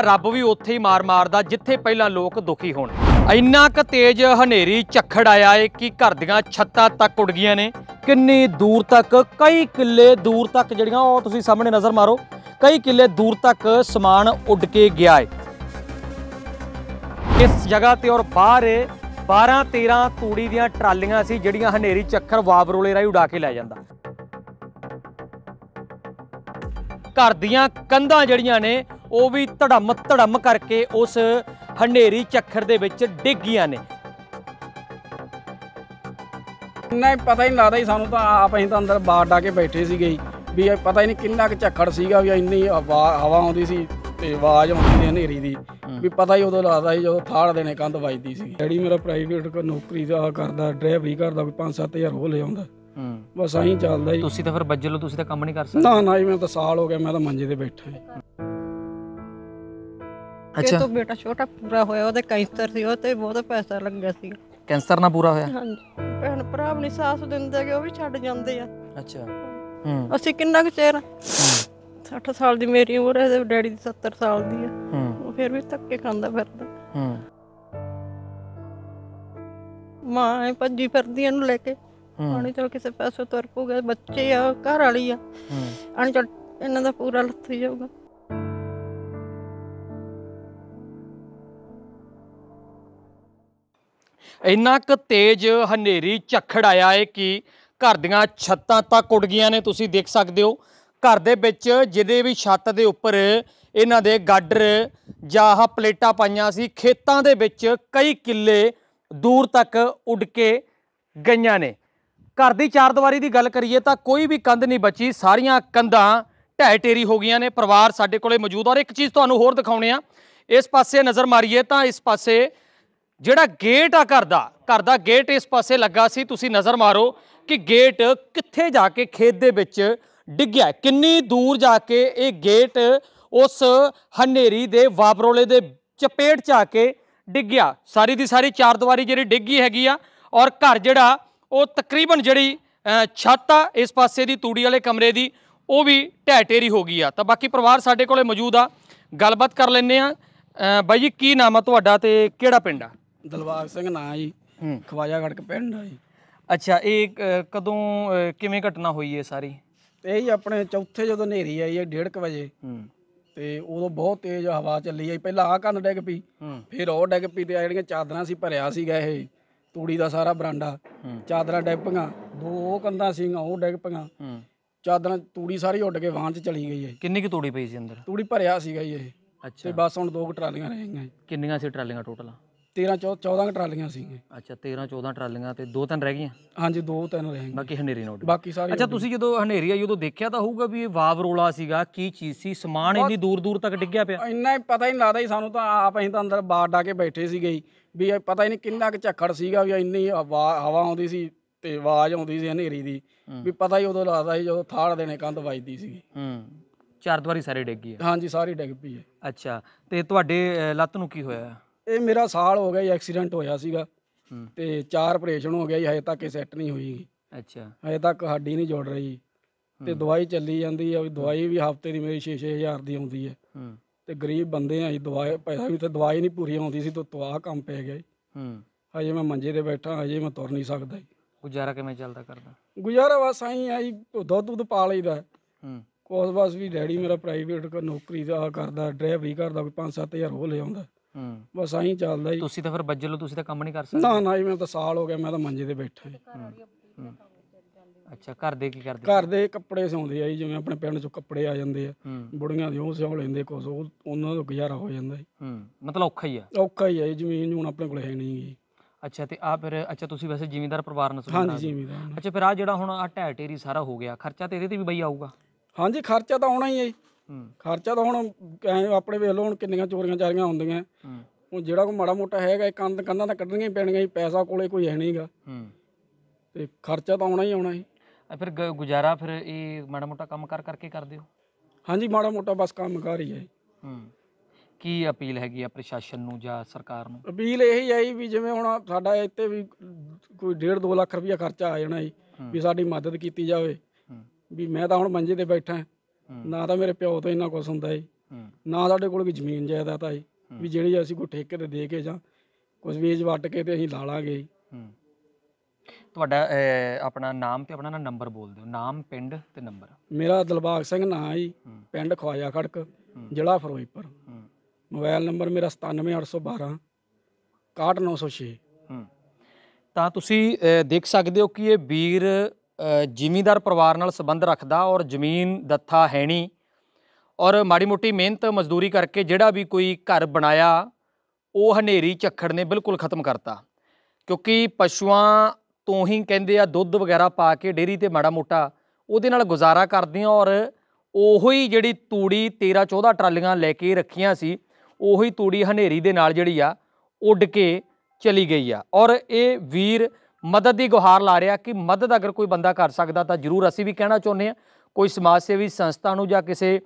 ਰੱਬ ਵੀ ਉੱਥੇ ਹੀ ਮਾਰ ਮਾਰਦਾ ਜਿੱਥੇ ਪਹਿਲਾਂ ਲੋਕ ਦੁਖੀ ਹੋਣ ਇੰਨਾ ਕ ਤੇਜ਼ ਹਨੇਰੀ ਝੱਖੜ ਆਇਆ ਏ ਕਿ ਘਰ ਦੀਆਂ ਛੱਤਾਂ ਤੱਕ ਉੱਡ ਗਈਆਂ ਨੇ ਕਿੰਨੀ ਦੂਰ ਤੱਕ ਕਈ ਕਿੱਲੇ ਦੂਰ ਤੱਕ ਜਿਹੜੀਆਂ ਉਹ ਤੁਸੀਂ ਸਾਹਮਣੇ ਨਜ਼ਰ ਮਾਰੋ ਕਈ ਕਿੱਲੇ ਦੂਰ ਤੱਕ ਸਮਾਨ ਉੱਡ ਕੇ ਗਿਆ ਏ ਇਸ ਜਗ੍ਹਾ ਤੇ ਔਰ ਬਾਹਰ 12 13 ਤੂੜੀ ਦੀਆਂ ਟਰਾਲੀਆਂ ਸੀ ਜਿਹੜੀਆਂ ਹਨੇਰੀ ਝੱਖੜ ਵਾਬਰੋਲੇ ਰਾਈ ਉਡਾ ਕੇ ਲੈ ਜਾਂਦਾ ਘਰ ਦੀਆਂ ਕੰਧਾਂ ਜਿਹੜੀਆਂ ਨੇ ਉਹ ਵੀ ਧੜਮ ਧੜਮ ਕਰਕੇ ਉਸ ਹਨੇਰੀ ਚੱਕਰ ਦੇ ਵਿੱਚ ਡਿੱਗ ਗਿਆ ਨੇ ਨਹੀਂ ਪਤਾ ਹੀ ਨਹੀਂ ਲੱਗਦਾ ਸਾਨੂੰ ਤਾਂ ਆਪ ਅਸੀਂ ਤਾਂ ਅੰਦਰ ਬਾਹਰ ਡਾ ਕੇ ਬੈਠੇ ਸੀਗੇ ਵੀ ਪਤਾ ਹੀ ਨਹੀਂ ਕਿੰਨਾ ਕੁ ਝੱਖੜ ਸੀਗਾ ਵੀ ਇੰਨੀ ਹਵਾ ਆਉਂਦੀ ਸੀ ਤੇ ਆਵਾਜ਼ ਆਉਂਦੀ ਸੀ ਹਨੇਰੀ ਦੀ ਵੀ ਪਤਾ ਹੀ ਉਦੋਂ ਲੱਗਦਾ ਸੀ ਜਦੋਂ ਥਾੜ ਦੇਣੇ ਕੰਧ ਵੱਜਦੀ ਸੀ ਡੈਡੀ ਮੇਰਾ ਪ੍ਰਾਈਵੇਟ ਕੋ ਨੌਕਰੀ ਦਾ ਕਰਦਾ ਡਰਾਈਵਰੀ ਕਰਦਾ ਵੀ 5-7000 ਹੋ ਲੈ ਆਉਂਦਾ ਬਸ ਐਂ ਚੱਲਦਾ ਜੀ ਤੁਸੀਂ ਤਾਂ ਫਿਰ ਬੱਜਲ ਤੁਸੀਂ ਤਾਂ ਕੰਮ ਨਹੀਂ ਕਰ ਸਕਦੇ ਨਾ ਨਾ ਜੀ ਮੈਂ ਤਾਂ ਸਾਲ ਹੋ ਗਿਆ ਮੈਂ ਤਾਂ ਮੰਜੇ ਤੇ ਬੈਠਾ ਹਾਂ ਅੱਛਾ ਉਹ ਬੇਟਾ ਛੋਟਾ ਪੂਰਾ ਹੋਇਆ ਉਹਦੇ ਕੈਂਸਰ ਸੀ ਉਹ ਤੇ ਬਹੁਤ ਪੈਸਾ ਲੱਗਾ ਸੀ ਕੈਂਸਰ ਨਾਲ ਪੂਰਾ ਹੋਇਆ ਹਾਂਜੀ ਭੈਣ ਭਰਾ ਆਪਣੀ ਸਾਸ ਦਿੰਦੇ ਕਿ ਉਹ ਵੀ ਛੱਡ ਜਾਂਦੇ ਆ ਅੱਛਾ ਹੂੰ ਅਸੀਂ ਕਿੰਨਾ ਕੁ ਚਿਰ 60 ਸਾਲ ਦੀ ਮੇਰੀ ਉਮਰ ਹੈ ਤੇ ਡੈਡੀ ਦੀ 70 ਸਾਲ ਦੀ ਆ ਹੂੰ ਫਿਰ ਵੀ ਤੱਕੇ ਖਾਂਦਾ ਫਿਰਦਾ ਹੂੰ ਮਾਂ ਪੱਜੀ ਫਿਰਦੀ ਇਹਨੂੰ ਲੈ ਕੇ ਹਣੀ ਚਲ ਕਿਸੇ ਪਾਸੋਂ ਤੁਰ ਪੂਗਾ ਬੱਚੇ ਆ ਘਰ ਵਾਲੀ ਆ ਹੂੰ ਅਣ ਚਲ ਇਹਨਾਂ ਦਾ ਪੂਰਾ ਲੱਥ ਜਾਊਗਾ ਇੰਨਾ ਕੁ ਤੇਜ਼ ਹਨੇਰੀ ਝੱਖੜ ਆਇਆ ਏ ਕਿ ਘਰ ਦੀਆਂ ਛੱਤਾਂ ਤੱਕ ਉੱਡ ਗਈਆਂ ਨੇ ਤੁਸੀਂ ਦੇਖ ਸਕਦੇ ਹੋ ਘਰ ਦੇ ਵਿੱਚ ਜਿਹਦੇ ਵੀ ਛੱਤ ਦੇ ਉੱਪਰ ਇਹਨਾਂ ਦੇ ਗਾਡਰ ਜਾਂ ਆਹ ਪਲੇਟਾਂ ਪਾਈਆਂ ਸੀ ਖੇਤਾਂ ਦੇ ਵਿੱਚ ਕਈ ਕਿੱਲੇ ਦੂਰ ਤੱਕ ਉੱਡ ਕੇ ਗਈਆਂ ਨੇ ਘਰ ਦੀ ਚਾਰ ਦੀਵਾਰੀ ਦੀ ਗੱਲ ਕਰੀਏ ਤਾਂ ਕੋਈ ਵੀ ਕੰਧ ਨਹੀਂ ਬਚੀ ਸਾਰੀਆਂ ਕੰਧਾਂ ਢਹਿ ਟੇਰੀ ਹੋ ਗਈਆਂ ਨੇ ਪਰਿਵਾਰ ਸਾਡੇ ਕੋਲੇ ਮੌਜੂਦ ਔਰ ਇੱਕ ਚੀਜ਼ ਤੁਹਾਨੂੰ ਹੋਰ ਦਿਖਾਉਣੇ ਆ ਇਸ ਪਾਸੇ ਨਜ਼ਰ ਮਾਰੀਏ ਤਾਂ ਇਸ ਪਾਸੇ ਜਿਹੜਾ ਗੇਟ ਆ ਘਰ ਦਾ ਘਰ ਦਾ ਗੇਟ ਇਸ ਪਾਸੇ ਲੱਗਾ ਸੀ ਤੁਸੀਂ ਨਜ਼ਰ ਮਾਰੋ ਕਿ ਗੇਟ ਕਿੱਥੇ ਜਾ ਕੇ ਖੇਤ ਦੇ ਵਿੱਚ ਡਿੱਗਿਆ ਕਿੰਨੀ ਦੂਰ ਜਾ ਕੇ ਇਹ ਗੇਟ ਉਸ ਹਨੇਰੀ ਦੇ ਵਾਪਰੋਲੇ ਦੇ ਚਪੇਟ ਚ ਆ ਕੇ ਡਿੱਗਿਆ ਸਾਰੀ ਦੀ ਸਾਰੀ ਚਾਰ ਦੀਵਾਰੀ ਜਿਹੜੀ ਡਿੱਗੀ ਹੈਗੀ ਆ ਔਰ ਘਰ ਜਿਹੜਾ ਉਹ ਤਕਰੀਬਨ ਜਿਹੜੀ ਛੱਤ ਆ ਇਸ ਪਾਸੇ ਦੀ ਤੂੜੀ ਵਾਲੇ ਕਮਰੇ ਦੀ ਉਹ ਵੀ ਢਹਿ ਟੇਰੀ ਹੋ ਗਈ ਆ ਤਾਂ ਬਾਕੀ ਪਰਿਵਾਰ ਸਾਡੇ ਕੋਲੇ ਮੌਜੂਦ ਆ ਗੱਲਬਾਤ ਕਰ ਲੈਣੇ ਆ ਬਾਈ ਜੀ ਕੀ ਨਾਮ ਆ ਤੁਹਾਡਾ ਤੇ ਕਿਹੜਾ ਪਿੰਡ ਆ ਦਲਵਾਰ ਸਿੰਘ ਨਾਂ ਜੀ ਖਵਾਜਾ ਗੜਕ ਪਿੰਡ ਆ ਜੀ ਅੱਛਾ ਇਹ ਕਦੋਂ ਕਿਵੇਂ ਘਟਨਾ ਹੋਈ ਹੈ ਸਾਰੀ ਇਹ ਹੀ ਆਪਣੇ ਚੌਥੇ ਜਦੋਂ ਨੇਰੀ ਆਈ ਹੈ 1:30 ਵਜੇ ਤੇ ਉਦੋਂ ਬਹੁਤ ਤੇਜ਼ ਹਵਾ ਚੱਲੀ ਆਈ ਪਹਿਲਾਂ ਆ ਕੰਨ ਡੈਗ ਪਈ ਫਿਰ ਉਹ ਡੈਗ ਪਈ ਤੇ ਜਿਹੜੀਆਂ ਚਾਦਰਾਂ ਸੀ ਭਰਿਆ ਸੀਗਾ ਇਹ ਤੂੜੀ ਦਾ ਸਾਰਾ ਬਰਾਂਡਾ ਚਾਦਰਾਂ ਡੈਪੀਆਂ ਪਈਆਂ ਦੋ ਉਹ ਕੰਦਾ ਸੀਗੀਆਂ ਉਹ ਡੈਗ ਪੀਆਂ ਚਾਦਰਾਂ ਤੂੜੀ ਸਾਰੀ ਉੱਡ ਕੇ ਵਾਂ ਚਲੀ ਗਈ ਹੈ ਕਿੰਨੀ ਕਿ ਤੂੜੀ ਪਈ ਸੀ ਅੰਦਰ ਤੂੜੀ ਭਰਿਆ ਸੀਗਾ ਜੀ ਇਹ ਤੇ ਬਸ ਹੁਣ ਦੋ ਟਰਾਲੀਆਂ ਰਹਿ ਗਈਆਂ ਕਿੰਨੀਆਂ ਸੀ ਟਰਾਲੀਆਂ ਟੋਟਲ 13 14 ਟਰਾਲੀਆਂ ਸੀ ਅੱਛਾ 13 14 ਟਰਾਲੀਆਂ ਤੇ ਦੋ ਤਿੰਨ ਰਹਿ ਗਈਆਂ ਹਾਂਜੀ ਦੋ ਤਿੰਨ ਰਹਿ ਗਈਆਂ ਬਾਕੀ ਹਨੇਰੀ ਨੋਟ ਬਾਕੀ ਸਾਰੇ ਅੱਛਾ ਤੁਸੀਂ ਜਦੋਂ ਹਨੇਰੀ ਆਈ ਉਦੋਂ ਦੇਖਿਆ ਤਾਂ ਹੋਊਗਾ ਵੀ ਇਹ ਵਾਵ ਰੋਲਾ ਸੀਗਾ ਕੀ ਚੀਜ਼ ਸੀ ਸਮਾਨ ਇੰਨੀ ਦੂਰ ਦੂਰ ਤੱਕ ਡਿੱਗਿਆ ਪਿਆ ਇੰਨਾ ਹੀ ਪਤਾ ਹੀ ਨਹੀਂ ਲੱਗਦਾ ਸੀ ਸਾਨੂੰ ਤਾਂ ਆਪ ਅਸੀਂ ਤਾਂ ਅੰਦਰ ਬਾੜ ਡਾ ਕੇ ਬੈਠੇ ਸੀਗੇ ਵੀ ਪਤਾ ਹੀ ਨਹੀਂ ਕਿੰਨਾ ਕੁ ਝੱਖੜ ਸੀਗਾ ਵੀ ਇੰਨੀ ਹਵਾ ਆਉਂਦੀ ਸੀ ਤੇ ਆਵਾਜ਼ ਆਉਂਦੀ ਸੀ ਹਨੇਰੀ ਦੀ ਵੀ ਪਤਾ ਹੀ ਉਦੋਂ ਲੱਗਦਾ ਸੀ ਜਦੋਂ ਥਾੜ ਦੇਣੇ ਕੰਧ ਵੱਜਦੀ ਸੀਗੀ ਹੂੰ ਚਾਰ ਦੁਆਰੀ ਸਾਰੇ ਡਿੱਗ ਗਈ ਹਾਂਜੀ ਸਾਰੀ ਡਿੱਗ ਪਈ ਹੈ ਅੱਛਾ ਤੇ ਤੁਹਾਡੇ ਲੱਤ ਨੂੰ ਕੀ ਹੋਇਆ ਇਹ ਮੇਰਾ ਸਾਲ ਹੋ ਗਿਆ ਜੀ ਐਕਸੀਡੈਂਟ ਹੋਇਆ ਸੀਗਾ ਤੇ ਚਾਰ ਆਪਰੇਸ਼ਨ ਹੋ ਗਿਆ ਜੀ ਹਜੇ ਤੱਕ ਇਹ ਸੈੱਟ ਨਹੀਂ ਹੋਈ ਅੱਛਾ ਹਜੇ ਤੱਕ ਹੱਡੀ ਨਹੀਂ ਜੁੜ ਰਹੀ ਤੇ ਦਵਾਈ ਚੱਲੀ ਜਾਂਦੀ ਆ ਦਵਾਈ ਵੀ ਹਫਤੇ ਦੀ ਮੇਰੀ 6-6000 ਦੀ ਆਉਂਦੀ ਹੈ ਤੇ ਗਰੀਬ ਬੰਦੇ ਆ ਜੀ ਦਵਾਈ ਪੈਸਾ ਵੀ ਤੇ ਦਵਾਈ ਨਹੀਂ ਪੂਰੀ ਆਉਂਦੀ ਸੀ ਤੋ ਤਵਾ ਕੰਮ ਪੈ ਗਿਆ ਹੂੰ ਹਜੇ ਮੈਂ ਮੰਜੇ ਤੇ ਬੈਠਾ ਹਜੇ ਮੈਂ ਤੁਰ ਨਹੀਂ ਸਕਦਾ ਜੀ ਗੁਜ਼ਾਰਾ ਕਿਵੇਂ ਚੱਲਦਾ ਕਰਦਾ ਗੁਜ਼ਾਰਾ ਬਸ ਆਈ ਜੀ ਦੁੱਧ ਦੁੱਧ ਪਾ ਲਈਦਾ ਹੂੰ ਕੋਸ ਬਸ ਵੀ ਡੈਡੀ ਮੇਰਾ ਪ੍ਰਾਈਵੇਟ ਨੌਕਰੀ ਦਾ ਕਰਦਾ ਡਰਾਈਵਰੀ ਕਰਦਾ ਕੋਈ 5-7000 ਹੋ ਲੈ ਆਉਂਦਾ ਬਸ ਐਂ ਚੱਲਦਾ ਜੀ ਤੁਸੀਂ ਤਾਂ ਫਿਰ ਬੱਜਲੋ ਤੁਸੀਂ ਤਾਂ ਕੰਮ ਨਹੀਂ ਕਰ ਸਕਦੇ ਨਾ ਨਾ ਜੀ ਮੈਂ ਤਾਂ ਸਾਲ ਹੋ ਗਿਆ ਮੈਂ ਤਾਂ ਮੰਜੇ ਤੇ ਬੈਠਾ ਹਾਂ ਅੱਛਾ ਘਰ ਦੇ ਕੀ ਕਰਦੇ ਘਰ ਦੇ ਕੱਪੜੇ ਸਿਉਂਦੇ ਆ ਜੀ ਜਿਵੇਂ ਆਪਣੇ ਪਿੰਡ ਚੋਂ ਕੱਪੜੇ ਆ ਜਾਂਦੇ ਆ ਬੁੜੀਆਂ ਦੇ ਉਹ ਸਿਉ ਲੈਂਦੇ ਕੁਝ ਉਹ ਉਹਨਾਂ ਦਾ ਗੁਜ਼ਾਰਾ ਹੋ ਜਾਂਦਾ ਜੀ ਮਤਲਬ ਔਖਾ ਹੀ ਆ ਔਖਾ ਹੀ ਆ ਜੀ ਜ਼ਮੀਨ ਨੂੰ ਆਪਣੇ ਕੋਲ ਹੈ ਨਹੀਂ ਜੀ ਅੱਛਾ ਤੇ ਆ ਫਿਰ ਅੱਛਾ ਤੁਸੀਂ ਵੈਸੇ ਜ਼ਿਮੀਂਦਾਰ ਪਰਿਵਾਰ ਨਾਲ ਸੰਬੰਧ ਹਾਂਜੀ ਜ਼ਿਮੀਂਦਾਰ ਅੱਛਾ ਫਿਰ ਆ ਜਿਹੜਾ ਹੁਣ ਆ ਢਹਿ ਸਾਰਾ ਹੋ ਗਿਆ ਖਰਚਾ ਤੇ ਇਹਦੇ ਤੇ ਵੀ ਬਈ ਆਊਗਾ ਹਾਂਜੀ ਖਰਚਾ ਤਾਂ ਆਉਣਾ ਹੀ ਹੈ ਜੀ ਖਰਚਾ ਤਾਂ ਹੁਣ ਐ ਆਪਣੇ ਵੇਖ ਲਓ ਹੁਣ ਕਿੰਨੀਆਂ ਚੋਰੀਆਂ ਚਾਰੀਆਂ ਹੁੰਦੀਆਂ ਹੁਣ ਜਿਹੜਾ ਕੋ ਮਾੜਾ ਮੋਟਾ ਹੈਗਾ ਇੱਕ ਅੰਦ ਕੰਦਾਂ ਤਾਂ ਕੱਢਣੀਆਂ ਹੀ ਪੈਣੀਆਂ ਹੀ ਪੈਸਾ ਕੋਲੇ ਕੋਈ ਹੈ ਨਹੀਂਗਾ ਤੇ ਖਰਚਾ ਤਾਂ ਆਉਣਾ ਹੀ ਆਉਣਾ ਜੀ ਫਿਰ ਗੁਜ਼ਾਰਾ ਫਿਰ ਇਹ ਮਾੜਾ ਮੋਟਾ ਕੰਮ ਕਰ ਕਰਕੇ ਕਰਦੇ ਹੋ ਹਾਂਜੀ ਮਾੜਾ ਮੋਟਾ ਬਸ ਕੰਮ ਕਰ ਹੀ ਹੈ ਹੂੰ ਕੀ ਅਪੀਲ ਹੈਗੀ ਆ ਪ੍ਰਸ਼ਾਸਨ ਨੂੰ ਜਾਂ ਸਰਕਾਰ ਨੂੰ ਅਪੀਲ ਇਹ ਹੀ ਆਈ ਵੀ ਜਿਵੇਂ ਹੁਣ ਸਾਡਾ ਇੱਥੇ ਵੀ ਕੋਈ 1.5 2 ਲੱਖ ਰੁਪਇਆ ਖਰਚਾ ਆ ਜਾਣਾ ਹੈ ਵੀ ਸਾਡੀ ਮਦਦ ਕੀਤੀ ਜਾਵੇ ਵੀ ਮੈਂ ਤਾਂ ਹੁਣ ਮੰਜੇ ਤੇ ਬੈਠਾ ਹਾਂ ਨਾ ਤਾਂ ਮੇਰੇ ਪਿਓ ਤੋਂ ਇੰਨਾ ਕੁਝ ਹੁੰਦਾ ਏ ਨਾ ਸਾਡੇ ਕੋਲ ਵੀ ਜ਼ਮੀਨ ਜਾਇਦਾਦ ਆਈ ਵੀ ਜਿਹੜੀ ਅਸੀਂ ਕੋ ਠੇਕੇ ਤੇ ਦੇ ਕੇ ਜਾਂ ਕੁਝ ਬੀਜ ਵੱਟ ਕੇ ਤੇ ਅਸੀਂ ਲਾ ਲਾਂਗੇ ਤੁਹਾਡਾ ਆਪਣਾ ਨਾਮ ਤੇ ਆਪਣਾ ਨਾ ਨੰਬਰ ਬੋਲ ਦਿਓ ਨਾਮ ਪਿੰਡ ਤੇ ਨੰਬਰ ਮੇਰਾ ਦਲਬਾਗ ਸਿੰਘ ਨਾਂ ਹੈ ਪਿੰਡ ਖਵਾਜਾ ਖੜਕ ਜ਼ਿਲ੍ਹਾ ਫਰੋਜ਼ਪੁਰ ਮੋਬਾਈਲ ਨੰਬਰ ਮੇਰਾ 97812 61906 ਤਾਂ ਤੁਸੀਂ ਦੇਖ ਸਕਦੇ ਹੋ ਕਿ ਇਹ ਵੀਰ ਜ਼ਿਮੀਂਦਾਰ ਪਰਿਵਾਰ ਨਾਲ ਸੰਬੰਧ ਰੱਖਦਾ ਔਰ ਜ਼ਮੀਨ ਦੱਥਾ ਹੈਣੀ ਔਰ ਮਾੜੀ ਮੋਟੀ ਮਿਹਨਤ ਮਜ਼ਦੂਰੀ ਕਰਕੇ ਜਿਹੜਾ ਵੀ ਕੋਈ ਘਰ ਬਣਾਇਆ ਉਹ ਹਨੇਰੀ ਝੱਖੜ ਨੇ ਬਿਲਕੁਲ ਖਤਮ ਕਰਤਾ ਕਿਉਂਕਿ ਪਸ਼ੂਆਂ ਤੋਂ ਹੀ ਕਹਿੰਦੇ ਆ ਦੁੱਧ ਵਗੈਰਾ ਪਾ ਕੇ ਡੇਰੀ ਤੇ ਮਾੜਾ ਮੋਟਾ ਉਹਦੇ ਨਾਲ ਗੁਜ਼ਾਰਾ ਕਰਦੇ ਆ ਔਰ ਉਹੋ ਹੀ ਜਿਹੜੀ ਤੂੜੀ 13 14 ਟਰਾਲੀਆਂ ਲੈ ਕੇ ਰੱਖੀਆਂ ਸੀ ਉਹੀ ਤੂੜੀ ਹਨੇਰੀ ਦੇ ਨਾਲ ਜਿਹੜੀ ਆ ਉੱਡ ਕੇ ਚਲੀ ਗਈ ਆ ਔਰ ਇਹ ਵੀਰ ਮਦਦ ਦੀ ਗੁਹਾਰ ਲਾ ਰਿਹਾ ਕਿ ਮਦਦ ਅਗਰ ਕੋਈ ਬੰਦਾ ਕਰ ਸਕਦਾ ਤਾਂ ਜ਼ਰੂਰ ਅਸੀਂ ਵੀ ਕਹਿਣਾ ਚਾਹੁੰਦੇ ਆ ਕੋਈ ਸਮਾਜ ਸੇਵੀ ਸੰਸਥਾ ਨੂੰ ਜਾਂ ਕਿਸੇ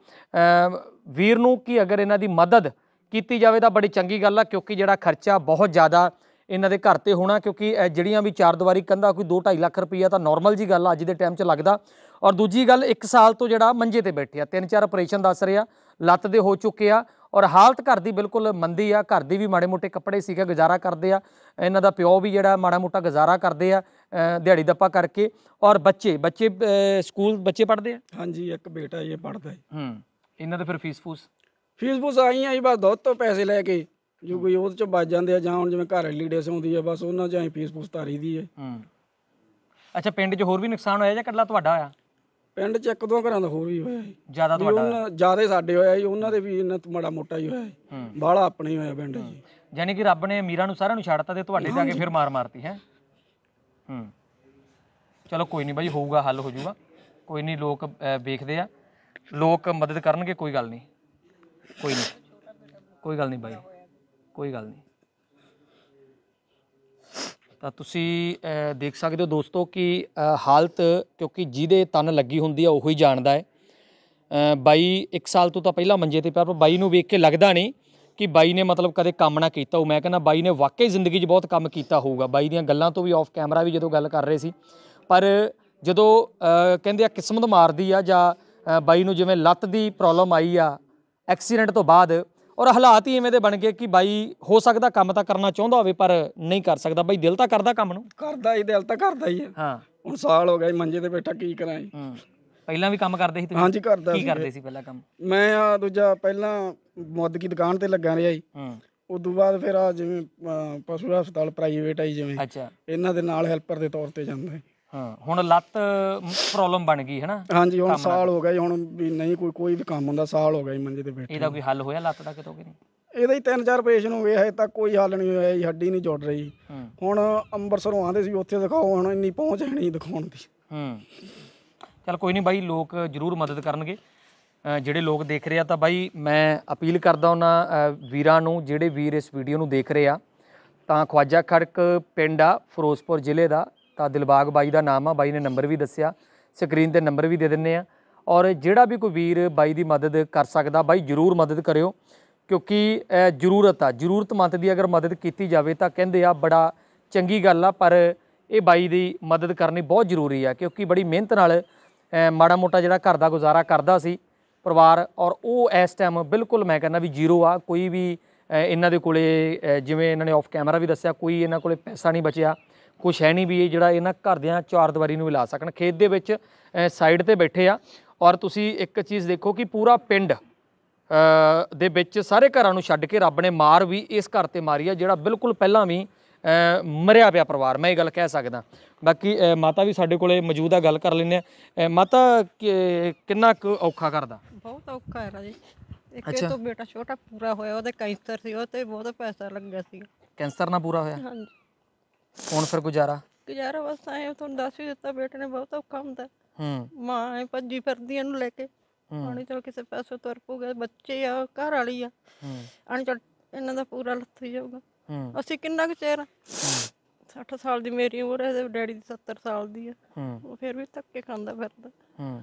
ਵੀਰ ਨੂੰ ਕਿ ਅਗਰ ਇਹਨਾਂ ਦੀ ਮਦਦ ਕੀਤੀ ਜਾਵੇ ਤਾਂ ਬੜੀ ਚੰਗੀ ਗੱਲ ਆ ਕਿਉਂਕਿ ਜਿਹੜਾ ਖਰਚਾ ਬਹੁਤ ਜ਼ਿਆਦਾ ਇਹਨਾਂ ਦੇ ਘਰ ਤੇ ਹੋਣਾ ਕਿਉਂਕਿ ਜਿਹੜੀਆਂ ਵੀ ਚਾਰ ਦੀਵਾਰੀ ਕੰਧਾ ਕੋਈ 2.5 ਲੱਖ ਰੁਪਈਆ ਤਾਂ ਨਾਰਮਲ ਜੀ ਗੱਲ ਅੱਜ ਦੇ ਟਾਈਮ 'ਚ ਲੱਗਦਾ ਔਰ ਦੂਜੀ ਗੱਲ 1 ਸਾਲ ਤੋਂ ਜਿਹੜਾ ਮੰਜੇ ਤੇ ਬੈਠਿਆ ਤਿੰਨ ਚਾਰ ਆਪਰੇਸ਼ਨ ਦੱਸ ਰਿਹਾ ਲੱਤ ਦੇ ਹੋ ਚੁੱਕੇ ਆ ਔਰ ਹਾਲਤ ਘਰ ਦੀ ਬਿਲਕੁਲ ਮੰਦੀ ਆ ਘਰ ਦੀ ਵੀ ਮਾੜੇ ਮੋਟੇ ਕੱਪੜੇ ਸੀਗਾ ਗੁਜ਼ਾਰਾ ਕਰਦੇ ਆ ਇਹਨਾਂ ਦਾ ਪਿਓ ਵੀ ਜਿਹੜਾ ਮਾੜਾ ਮੋਟਾ ਗੁਜ਼ਾਰਾ ਕਰਦੇ ਆ ਦਿਹਾੜੀ ਦੱਪਾ ਕਰਕੇ ਔਰ ਬੱਚੇ ਬੱਚੇ ਸਕੂਲ ਬੱਚੇ ਪੜ੍ਹਦੇ ਆ ਹਾਂਜੀ ਇੱਕ ਬੇਟਾ ਇਹ ਪੜ੍ਹਦਾ ਹੈ ਹੂੰ ਇਹਨਾਂ ਦੇ ਫਿਰ ਫੀਸ ਫੂਸ ਫੀਸ ਫੂਸ ਆਈ ਆਈ ਬਸ ਦੁੱਧ ਤੋਂ ਪੈਸੇ ਲੈ ਕੇ ਜੋ ਕੋਈ ਉਹਦੇ ਚੋਂ ਬਚ ਜਾਂਦੇ ਆ ਜਾਂ ਹੁਣ ਜਿਵੇਂ ਘਰ ਲੀਡੇਸ ਸੌਂਦੀ ਆ ਬਸ ਉਹਨਾਂ ਚ ਆਈ ਫੀਸ ਫੂਸ ਤਾਰੀ ਦੀ ਹੈ ਹੂੰ ਅੱਛਾ ਪਿੰਡ 'ਚ ਹੋਰ ਵੀ ਨੁਕਸਾਨ ਹੋਇਆ ਜਾਂ ਕੱਲਾ ਤੁਹਾਡਾ ਹੋਇਆ ਪਿੰਡ 'ਚ ਇੱਕ ਦੋ ਘਰਾਂ ਦਾ ਹੋਰ ਵੀ ਹੋਇਆ ਜੀ ਜਿਆਦਾ ਤੁਹਾਡਾ ਜਿਆਦਾ ਸਾਡੇ ਹੋਇਆ ਜੀ ਉਹਨਾਂ ਦੇ ਵੀ ਇੰਨਾ ਮਾੜਾ ਮੋਟਾ ਹੀ ਹੋਇਆ ਹੈ ਬਾਲਾ ਆਪਣੇ ਹੀ ਹੋਇਆ ਪਿੰਡ ਜੀ ਯਾਨੀ ਕਿ ਰੱਬ ਨੇ ਅਮੀਰਾਂ ਨੂੰ ਸਾਰਿਆਂ ਨੂੰ ਛੱਡਤਾ ਤੇ ਤੁਹਾਡੇ ਜਾ ਕੇ ਫਿਰ ਮਾਰ ਮਾਰਤੀ ਹੈ ਹੂੰ ਚਲੋ ਕੋਈ ਨਹੀਂ ਬਾਈ ਹੋਊਗਾ ਹੱਲ ਹੋ ਜਾਊਗਾ ਕੋਈ ਨਹੀਂ ਲੋਕ ਵੇਖਦੇ ਆ ਲੋਕ ਮਦਦ ਕਰਨਗੇ ਕੋਈ ਗੱਲ ਨਹੀਂ ਕੋਈ ਨਹੀਂ ਕੋਈ ਗੱਲ ਨਹੀਂ ਬਾਈ ਕੋਈ ਗੱਲ ਨਹੀਂ ਤਾਂ ਤੁਸੀਂ ਦੇਖ ਸਕਦੇ ਹੋ ਦੋਸਤੋ ਕਿ ਹਾਲਤ ਕਿਉਂਕਿ ਜਿਹਦੇ ਤਨ ਲੱਗੀ ਹੁੰਦੀ ਆ ਹੀ ਜਾਣਦਾ ਹੈ ਬਾਈ 1 ਸਾਲ ਤੋਂ ਤਾਂ ਪਹਿਲਾਂ ਮੰਜੇ ਤੇ ਪਿਆ ਪਰ ਬਾਈ ਨੂੰ ਵੇਖ ਕੇ ਲੱਗਦਾ ਨਹੀਂ ਕਿ ਬਾਈ ਨੇ ਮਤਲਬ ਕਦੇ ਕੰਮ ਨਾ ਕੀਤਾ ਹੋ ਮੈਂ ਕਹਿੰਦਾ ਬਾਈ ਨੇ ਵਾਕਈ ਜ਼ਿੰਦਗੀ 'ਚ ਬਹੁਤ ਕੰਮ ਕੀਤਾ ਹੋਊਗਾ ਬਾਈ ਦੀਆਂ ਗੱਲਾਂ ਤੋਂ ਵੀ ਆਫ ਕੈਮਰਾ ਵੀ ਜਦੋਂ ਗੱਲ ਕਰ ਰਹੇ ਸੀ ਪਰ ਜਦੋਂ ਕਹਿੰਦੇ ਆ ਕਿਸਮਤ ਮਾਰਦੀ ਆ ਜਾਂ ਬਾਈ ਨੂੰ ਜਿਵੇਂ ਲੱਤ ਦੀ ਪ੍ਰੋਬਲਮ ਆਈ ਆ ਐਕਸੀਡੈਂਟ ਤੋਂ ਬਾਅਦ ਔਰ ਹਾਲਾਤ ਹੀ ਐਵੇਂ ਦੇ ਬਣ ਗਏ ਕਿ ਬਾਈ ਹੋ ਸਕਦਾ ਕੰਮ ਤਾਂ ਕਰਨਾ ਚਾਹੁੰਦਾ ਹੋਵੇ ਪਰ ਨਹੀਂ ਕਰ ਸਕਦਾ ਬਾਈ ਦਿਲ ਤਾਂ ਕਰਦਾ ਕੰਮ ਨੂੰ ਕਰਦਾ ਹੀ ਦਿਲ ਤਾਂ ਕਰਦਾ ਹੀ ਹੈ ਹਾਂ ਹੁਣ ਸਾਲ ਹੋ ਗਿਆ ਜੀ ਮੰਜੇ ਤੇ ਬੈਠਾ ਕੀ ਕਰਾਂ ਜੀ ਪਹਿਲਾਂ ਵੀ ਕੰਮ ਕਰਦੇ ਸੀ ਤੁਸੀਂ ਹਾਂਜੀ ਕਰਦਾ ਸੀ ਕੀ ਕਰਦੇ ਸੀ ਪਹਿਲਾਂ ਕੰਮ ਮੈਂ ਆ ਦੂਜਾ ਪਹਿਲਾਂ ਮੁੱਦ ਕੀ ਦੁਕਾਨ ਤੇ ਲੱਗਾ ਰਿਹਾ ਜੀ ਉਸ ਉਦੋਂ ਬਾਅਦ ਫਿਰ ਆ ਜਿਵੇਂ ਪਸ਼ੂ ਹਸਪਤਾਲ ਪ੍ਰਾਈਵੇਟ ਆਈ ਜਿਵੇਂ ਅੱਛਾ ਇਹਨਾਂ ਦੇ ਨਾਲ ਹੈਲਪਰ ਦੇ ਤੌਰ ਤੇ ਜਾਂਦਾ ਹਾਂ ਹੁਣ ਲੱਤ ਪ੍ਰੋਬਲਮ ਬਣ ਗਈ ਹੈ ਨਾ ਹਾਂਜੀ ਹੁਣ ਸਾਲ ਹੋ ਗਿਆ ਜੀ ਹੁਣ ਵੀ ਨਹੀਂ ਕੋਈ ਕੋਈ ਵੀ ਕੰਮ ਹੁੰਦਾ ਸਾਲ ਹੋ ਗਿਆ ਜੀ ਮੰਜੇ ਤੇ ਬੈਠੇ ਇਹਦਾ ਕੋਈ ਹੱਲ ਹੋਇਆ ਲੱਤ ਦਾ ਕਿਤੋਂ ਕਿ ਨਹੀਂ ਇਹਦਾ ਹੀ 3-4 ਪੇਸ਼ ਨੂੰ ਹਜੇ ਤਾਂ ਕੋਈ ਹੱਲ ਨਹੀਂ ਹੋਇਆ ਜੀ ਹੱਡੀ ਨਹੀਂ ਜੁੜ ਰਹੀ ਹੁਣ ਅੰਮ੍ਰਿਤਸਰੋਂ ਆਂਦੇ ਸੀ ਉੱਥੇ ਦਿਖਾਓ ਹੁਣ ਇੰਨੀ ਪਹੁੰਚ ਹੈ ਨਹੀਂ ਦਿਖਾਉਣ ਦੀ ਹੂੰ ਚਲ ਕੋਈ ਨਹੀਂ ਬਾਈ ਲੋਕ ਜ਼ਰੂਰ ਮਦਦ ਕਰਨਗੇ ਜਿਹੜੇ ਲੋਕ ਦੇਖ ਰਹੇ ਆ ਤਾਂ ਬਾਈ ਮੈਂ ਅਪੀਲ ਕਰਦਾ ਉਹਨਾਂ ਵੀਰਾਂ ਨੂੰ ਜਿਹੜੇ ਵੀਰ ਇਸ ਵੀਡੀਓ ਨੂੰ ਦੇਖ ਰਹੇ ਆ ਤਾਂ ਖਵਾਜਾ ਖੜਕ ਪਿੰਡ ਆ ਫਿਰੋਜ਼ਪੁਰ ਜ਼ਿਲ੍ਹੇ ਦਾ ਤਾਂ ਦਿਲਬਾਗ ਬਾਈ ਦਾ ਨਾਮ ਆ ਬਾਈ ਨੇ ਨੰਬਰ ਵੀ ਦੱਸਿਆ ਸਕਰੀਨ ਤੇ ਨੰਬਰ ਵੀ ਦੇ ਦਿੰਨੇ ਆ ਔਰ ਜਿਹੜਾ ਵੀ ਕੋਈ ਵੀਰ ਬਾਈ ਦੀ ਮਦਦ ਕਰ ਸਕਦਾ ਬਾਈ ਜਰੂਰ ਮਦਦ ਕਰਿਓ ਕਿਉਂਕਿ ਇਹ ਜ਼ਰੂਰਤ ਆ ਜ਼ਰੂਰਤਮੰਦ ਦੀ ਅਗਰ ਮਦਦ ਕੀਤੀ ਜਾਵੇ ਤਾਂ ਕਹਿੰਦੇ ਆ ਬੜਾ ਚੰਗੀ ਗੱਲ ਆ ਪਰ ਇਹ ਬਾਈ ਦੀ ਮਦਦ ਕਰਨੀ ਬਹੁਤ ਜ਼ਰੂਰੀ ਆ ਕਿਉਂਕਿ ਬੜੀ ਮਿਹਨਤ ਨਾਲ ਮਾੜਾ ਮੋਟਾ ਜਿਹੜਾ ਘਰ ਦਾ ਗੁਜ਼ਾਰਾ ਕਰਦਾ ਸੀ ਪਰਿਵਾਰ ਔਰ ਉਹ ਇਸ ਟਾਈਮ ਬਿਲਕੁਲ ਮੈਂ ਕਹਿੰਦਾ ਵੀ ਜ਼ੀਰੋ ਆ ਕੋਈ ਵੀ ਇਹਨਾਂ ਦੇ ਕੋਲੇ ਜਿਵੇਂ ਇਹਨਾਂ ਨੇ ਆਫ ਕੈਮਰਾ ਵੀ ਦੱਸਿਆ ਕੋਈ ਇਹਨਾਂ ਕੋਲੇ ਪੈਸਾ ਨਹੀਂ ਬਚਿਆ ਕੁਛ ਹੈ ਨਹੀਂ ਵੀ ਇਹ ਜਿਹੜਾ ਇਹਨਾਂ ਘਰ ਦੇਆਂ ਚਾਰ ਦੀਵਾਰੀ ਨੂੰ ਹਿਲਾ ਸਕਣ ਖੇਤ ਦੇ ਵਿੱਚ ਸਾਈਡ ਤੇ ਬੈਠੇ ਆ ਔਰ ਤੁਸੀਂ ਇੱਕ ਚੀਜ਼ ਦੇਖੋ ਕਿ ਪੂਰਾ ਪਿੰਡ ਦੇ ਵਿੱਚ ਸਾਰੇ ਘਰਾਂ ਨੂੰ ਛੱਡ ਕੇ ਰੱਬ ਨੇ ਮਾਰ ਵੀ ਇਸ ਘਰ ਤੇ ਮਾਰੀ ਆ ਜਿਹੜਾ ਬਿਲਕੁਲ ਪਹਿਲਾਂ ਵੀ ਮਰਿਆ ਪਿਆ ਪਰਿਵਾਰ ਮੈਂ ਇਹ ਗੱਲ ਕਹਿ ਸਕਦਾ ਬਾਕੀ ਮਾਤਾ ਵੀ ਸਾਡੇ ਕੋਲੇ ਮੌਜੂਦ ਆ ਗੱਲ ਕਰ ਲੈਣੇ ਆ ਮਾਤਾ ਕਿੰਨਾ ਕੁ ਔਖਾ ਕਰਦਾ ਬਹੁਤ ਔਖਾ ਹੈ ਰਾਜੀ ਇੱਕ ਤੋਂ ਬੇਟਾ ਛੋਟਾ ਪੂਰਾ ਹੋਇਆ ਉਹਦੇ ਕੈਂਸਰ ਸੀ ਉਹ ਤੇ ਬਹੁਤ ਪੈਸਾ ਲੱਗਿਆ ਸੀ ਕੈਂਸਰ ਨਾਲ ਪੂਰਾ ਹੋਇਆ ਹਾਂਜੀ ਹੁਣ ਫਿਰ ਗੁਜ਼ਾਰਾ ਗੁਜ਼ਾਰਾ ਬਸ ਐ ਤੁਹਾਨੂੰ ਦੱਸ ਹੀ ਦਿੱਤਾ ਬੇਟੇ ਨੇ ਬਹੁਤ ਔਖਾ ਹੁੰਦਾ ਹੂੰ ਮਾਂ ਐ ਭੱਜੀ ਫਿਰਦੀ ਇਹਨੂੰ ਲੈ ਕੇ ਹੂੰ ਚਲ ਕਿਸੇ ਪਾਸੋਂ ਤੁਰ ਪਊਗਾ ਬੱਚੇ ਆ ਘਰ ਵਾਲੀ ਆ ਹੂੰ, ਅਣ ਚਲ ਇਹਨਾਂ ਦਾ ਪੂਰਾ ਲੱਥ ਜਾਊਗਾ ਹੂੰ ਅਸੀਂ ਕਿੰਨਾ ਕੁ ਚਿਰ 60 ਸਾਲ ਦੀ ਮੇਰੀ ਉਮਰ ਹੈ ਤੇ ਡੈਡੀ ਦੀ 70 ਸਾਲ ਦੀ ਆ ਉਹ ਫਿਰ ਵੀ ਕੇ ਖਾਂਦਾ ਫਿਰਦਾ ਹੂੰ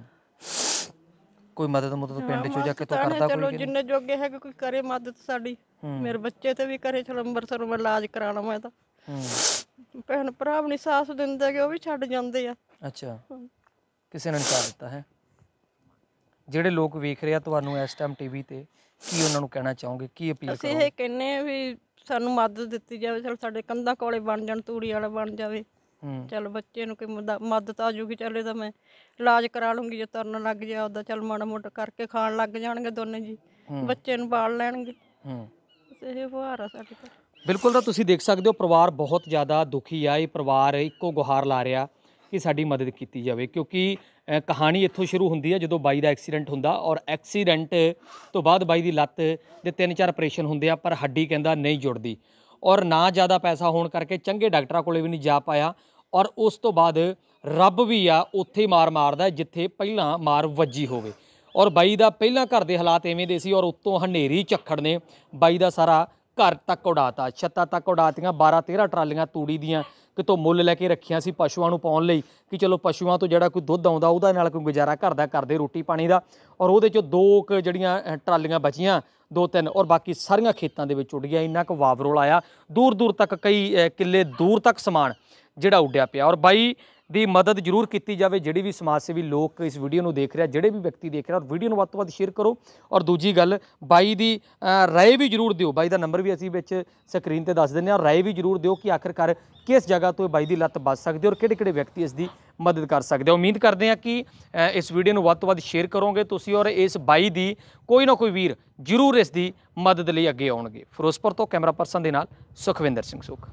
ਕੋਈ ਮਦਦ ਮਦਦ ਪਿੰਡ ਚੋਂ ਜਾ ਕੇ ਤੋਂ ਕਰਦਾ ਕੋਈ ਚਲੋ ਜਿੰਨੇ ਜੋਗੇ ਹੈਗੇ ਕੋਈ ਕਰੇ ਮਦਦ ਸਾਡੀ ਮੇਰੇ ਬੱਚੇ ਤੇ ਵੀ ਕਰੇ ਚਲ ਅੰਮ੍ਰਿਤਸਰ ਮੈਂ ਇਲਾਜ ਕਰਾਣਾ ਮੈਂ ਤਾਂ ਹੂੰ ਭੈਣ ਭਰਾ ਆਪਣੀ ਸਾਸ ਦਿੰਦੇ ਕਿ ਉਹ ਵੀ ਛੱਡ ਜਾਂਦੇ ਆ ਅੱਛਾ ਕਿਸੇ ਨੇ ਇਨਕਾਰ ਦਿੱਤਾ ਹੈ ਜਿਹੜੇ ਲੋਕ ਵੇਖ ਰਿਹਾ ਤੁਹਾਨੂੰ ਇਸ ਟਾਈਮ ਟੀਵੀ ਤੇ ਕੀ ਉਹਨਾਂ ਨੂੰ ਕਹਿਣਾ ਚਾਹੋਗੇ ਕੀ ਅਪੀਲ ਅਸੀਂ ਇਹ ਕਹਿੰਨੇ ਆ ਵੀ ਸਾਨੂੰ ਮਦਦ ਦਿੱਤੀ ਜਾਵੇ ਚਲ ਸਾਡੇ ਕੰਧਾਂ ਕੋਲੇ ਬਣ ਜਾਣ ਤੂੜੀ ਵਾਲਾ ਬਣ ਜਾਵੇ ਚਲ ਬੱਚੇ ਨੂੰ ਕੋਈ ਮਦਦ ਆ ਜੂਗੀ ਚੱਲੇ ਤਾਂ ਮੈਂ ਇਲਾਜ ਕਰਾ ਲੂੰਗੀ ਜੇ ਤਰਨ ਲੱਗ ਜਾ ਉਹਦਾ ਚਲ ਮਾੜਾ ਮੋਟਾ ਕਰਕੇ ਖਾਣ ਲੱਗ ਜਾਣਗੇ ਦੋਨੇ ਜੀ ਬੱਚੇ ਨੂੰ ਬਾਲ ਲੈਣਗੇ ਹੂੰ ਤੇ ਇਹ ਫੁਹਾਰਾ ਸਾਡੇ ਤਾਂ ਬਿਲਕੁਲ ਤਾਂ ਤੁਸੀਂ ਦੇਖ ਸਕਦੇ ਹੋ ਪਰਿਵਾਰ ਬਹੁਤ ਜ਼ਿਆਦਾ ਦੁਖੀ ਆ ਇਹ ਪਰਿਵਾਰ ਇੱਕੋ ਗੁਹਾਰ ਲਾ ਰਿਹਾ ਕਿ ਸਾਡੀ ਮਦਦ ਕੀਤੀ ਜਾਵੇ ਕਿਉਂਕਿ ਕਹਾਣੀ ਇੱਥੋਂ ਸ਼ੁਰੂ ਹੁੰਦੀ ਹੈ ਜਦੋਂ ਬਾਈ ਦਾ ਐਕਸੀਡੈਂਟ ਹੁੰਦਾ ਔਰ ਐਕਸੀਡੈਂਟ ਤੋਂ ਬਾਅਦ ਬਾਈ ਦੀ ਲੱਤ ਦੇ ਤਿੰਨ ਚਾਰ ਆਪਰੇਸ਼ਨ ਹੁੰਦੇ ਆ ਪਰ ਹੱਡੀ ਕਹਿੰਦਾ ਨਹੀਂ ਜੁੜਦੀ ਔਰ ਨਾ ਜ਼ਿਆਦਾ ਪੈਸਾ ਹੋਣ ਕਰਕੇ ਚੰਗੇ ਡਾਕਟਰਾਂ ਕੋਲੇ ਵੀ ਨਹੀਂ ਜਾ ਪਾਇਆ ਔਰ ਉਸ ਤੋਂ ਬਾਅਦ ਰੱਬ ਵੀ ਆ ਉੱਥੇ ਮਾਰ ਮਾਰਦਾ ਜਿੱਥੇ ਪਹਿਲਾਂ ਮਾਰ ਵੱਜੀ ਹੋਵੇ ਔਰ ਬਾਈ ਦਾ ਪਹਿਲਾਂ ਘਰ ਦੇ ਹਾਲਾਤ ਐਵੇਂ ਦੇ ਸੀ ਔਰ ਉੱਤੋਂ ਹਨੇਰੀ ਝੱਖੜ ਨੇ ਬਾਈ ਦਾ ਸਾਰਾ ਘਰ ਤੱਕ ਉਡਾਤਾ ਛੱਤਾਂ ਤੱਕ ਉਡਾਤੀਆਂ 12 13 ਟਰਾਲੀਆਂ ਤੂੜੀ ਦੀਆਂ ਕਿਤੋਂ ਮੁੱਲ ਲੈ ਕੇ ਰੱਖੀਆਂ ਸੀ ਪਸ਼ੂਆਂ ਨੂੰ ਪਾਉਣ ਲਈ ਕਿ ਚਲੋ ਪਸ਼ੂਆਂ ਤੋਂ ਜਿਹੜਾ ਕੋਈ ਦੁੱਧ ਆਉਂਦਾ ਉਹਦਾ ਨਾਲ ਕੋਈ ਗੁਜ਼ਾਰਾ ਘਰ ਦਾ ਕਰਦੇ ਰੋਟੀ ਪਾਣੀ ਦਾ ਔਰ ਉਹਦੇ ਚੋਂ ਦੋ ਕ ਜਿਹੜੀਆਂ ਟਰਾਲੀਆਂ ਬਚੀਆਂ ਦੋ ਤਿੰਨ ਔਰ ਬਾਕੀ ਸਾਰੀਆਂ ਖੇਤਾਂ ਦੇ ਵਿੱਚ ਉੱਡ ਗਿਆ ਇੰਨਾ ਕੁ ਵਾਵਰੋਲ ਆਇਆ ਦੂਰ ਦੂਰ ਤੱਕ ਕਈ ਕਿੱਲੇ ਦੂਰ ਤੱਕ ਸਮਾਨ ਜਿਹੜਾ ਉੱਡਿਆ ਪਿਆ ਔਰ ਬਾਈ ਦੀ ਮਦਦ ਜ਼ਰੂਰ ਕੀਤੀ ਜਾਵੇ ਜਿਹੜੀ ਵੀ ਸਮਾਜ ਸੇਵੀ ਲੋਕ ਇਸ ਵੀਡੀਓ ਨੂੰ ਦੇਖ ਰਿਹਾ ਜਿਹੜੇ ਵੀ ਵਿਅਕਤੀ ਦੇਖ ਰਿਹਾ ਔਰ ਵੀਡੀਓ ਨੂੰ ਵੱਧ ਤੋਂ ਵੱਧ ਸ਼ੇਅਰ ਕਰੋ ਔਰ ਦੂਜੀ ਗੱਲ ਬਾਈ ਦੀ ਰਾਏ ਵੀ ਜ਼ਰੂਰ ਦਿਓ ਬਾਈ ਦਾ ਨੰਬਰ ਵੀ ਅਸੀਂ ਵਿੱਚ ਸਕਰੀਨ ਤੇ ਦੱਸ ਦਿੰਨੇ ਆ ਰਾਏ ਵੀ ਜ਼ਰੂਰ ਦਿਓ ਕਿ ਆਖਰਕਾਰ ਕਿਸ ਜਗ੍ਹਾ ਤੋਂ ਬਾਈ ਦੀ ਲੱਤ ਬਚ ਸਕਦੀ ਔਰ ਕਿਹੜੇ-ਕਿਹੜੇ ਵਿਅਕਤੀ ਇਸ ਦੀ ਮਦਦ ਕਰ ਸਕਦੇ ਆ ਉਮੀਦ ਕਰਦੇ ਆ ਕਿ ਇਸ ਵੀਡੀਓ ਨੂੰ ਵੱਧ ਤੋਂ ਵੱਧ ਸ਼ੇਅਰ ਕਰੋਗੇ ਤੁਸੀਂ ਔਰ ਇਸ ਬਾਈ ਦੀ ਕੋਈ ਨਾ ਕੋਈ ਵੀਰ ਜ਼ਰੂਰ ਇਸ ਦੀ ਮਦਦ ਲਈ ਅੱਗੇ ਆਉਣਗੇ ਫਿਰੋਜ਼ਪੁਰ ਤੋਂ ਕੈਮਰਾ ਪਰਸਨ ਦੇ ਨਾਲ ਸੁਖਵਿੰਦਰ ਸਿੰਘ ਸੁਖ